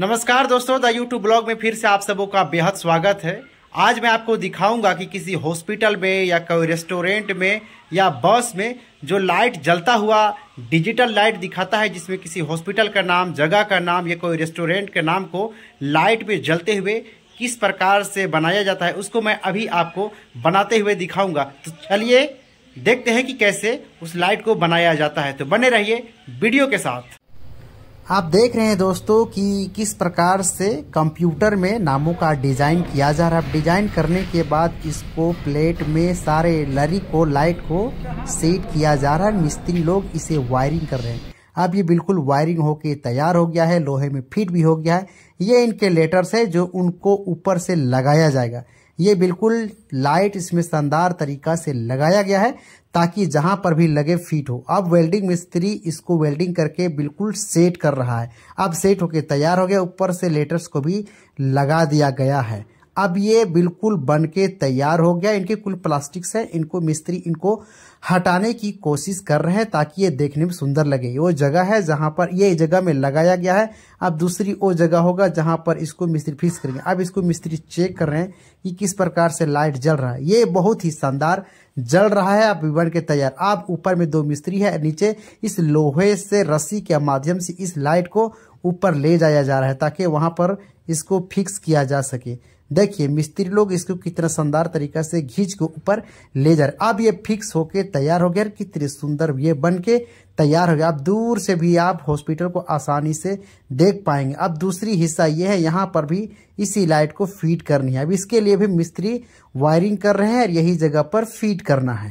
नमस्कार दोस्तों the YouTube blog में फिर से आप सबों का बेहद स्वागत है आज मैं आपको दिखाऊंगा कि किसी हॉस्पिटल में या कोई रेस्टोरेंट में या बस में जो लाइट जलता हुआ डिजिटल लाइट दिखाता है जिसमें किसी हॉस्पिटल का नाम जगह का नाम या कोई रेस्टोरेंट के नाम को लाइट में जलते हुए किस प्रकार से बनाया जाता है उसको मैं अभी आपको बनाते हुए दिखाऊंगा तो चलिए देखते हैं कि कैसे उस लाइट को बनाया जाता है तो बने रहिए वीडियो के साथ आप देख रहे हैं दोस्तों कि किस प्रकार से कंप्यूटर में नामों का डिज़ाइन किया जा रहा है डिज़ाइन करने के बाद इसको प्लेट में सारे लरी को लाइट को सेट किया जा रहा है मिस्त्री लोग इसे वायरिंग कर रहे हैं अब ये बिल्कुल वायरिंग होके तैयार हो गया है लोहे में फिट भी हो गया है ये इनके लेटर्स है जो उनको ऊपर से लगाया जाएगा ये बिल्कुल लाइट इसमें शानदार तरीका से लगाया गया है ताकि जहां पर भी लगे फिट हो अब वेल्डिंग मिस्त्री इसको वेल्डिंग करके बिल्कुल सेट कर रहा है अब सेट होके तैयार हो गया ऊपर से लेटर्स को भी लगा दिया गया है अब ये बिल्कुल बन के तैयार हो गया इनके कुल प्लास्टिक्स हैं इनको मिस्त्री इनको हटाने की कोशिश कर रहे हैं ताकि ये देखने में सुंदर लगे वो जगह है जहाँ पर ये जगह में लगाया गया है अब दूसरी वो जगह होगा जहाँ पर इसको मिस्त्री फिक्स करेंगे अब इसको मिस्त्री चेक कर रहे हैं कि किस प्रकार से लाइट जल रहा है ये बहुत ही शानदार जल रहा है अब बन के तैयार अब ऊपर में दो मिस्त्री है नीचे इस लोहे से रस्सी के माध्यम से इस लाइट को ऊपर ले जाया जा रहा है ताकि वहाँ पर इसको फिक्स किया जा सके देखिए मिस्त्री लोग इसको कितना शानदार तरीका से घींच को ऊपर ले जा रहे अब ये फिक्स होके तैयार हो गया कितने सुंदर ये बन के तैयार हो गया अब दूर से भी आप हॉस्पिटल को आसानी से देख पाएंगे अब दूसरी हिस्सा ये है यहाँ पर भी इसी लाइट को फीट करनी है अब इसके लिए भी मिस्त्री वायरिंग कर रहे हैं और यही जगह पर फीट करना है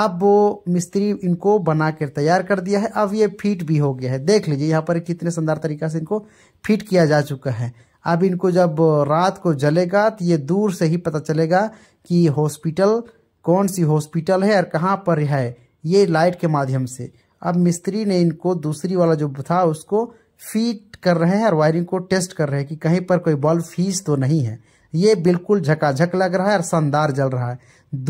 अब वो मिस्त्री इनको बना कर तैयार कर दिया है अब ये फिट भी हो गया है देख लीजिए यहाँ पर कितने शानदार तरीका से इनको फिट किया जा चुका है अब इनको जब रात को जलेगा तो ये दूर से ही पता चलेगा कि हॉस्पिटल कौन सी हॉस्पिटल है और कहाँ पर है ये लाइट के माध्यम से अब मिस्त्री ने इनको दूसरी वाला जो था उसको फीट कर रहे हैं और वायरिंग को टेस्ट कर रहे हैं कि कहीं पर कोई बल्ब फीस तो नहीं है ये बिल्कुल झकाझक लग रहा है और शानदार जल रहा है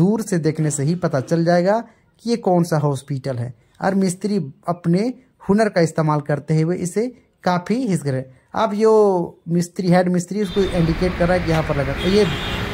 दूर से देखने से ही पता चल जाएगा कि ये कौन सा हॉस्पिटल है और मिस्त्री अपने हुनर का इस्तेमाल करते हुए इसे काफ़ी हिस्स अब जो मिस्त्री हेड मिस्त्री उसको इंडिकेट कर रहा है कि यहाँ पर लगा तो ये